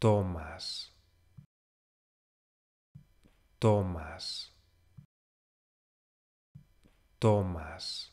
tomas, tomas, tomas.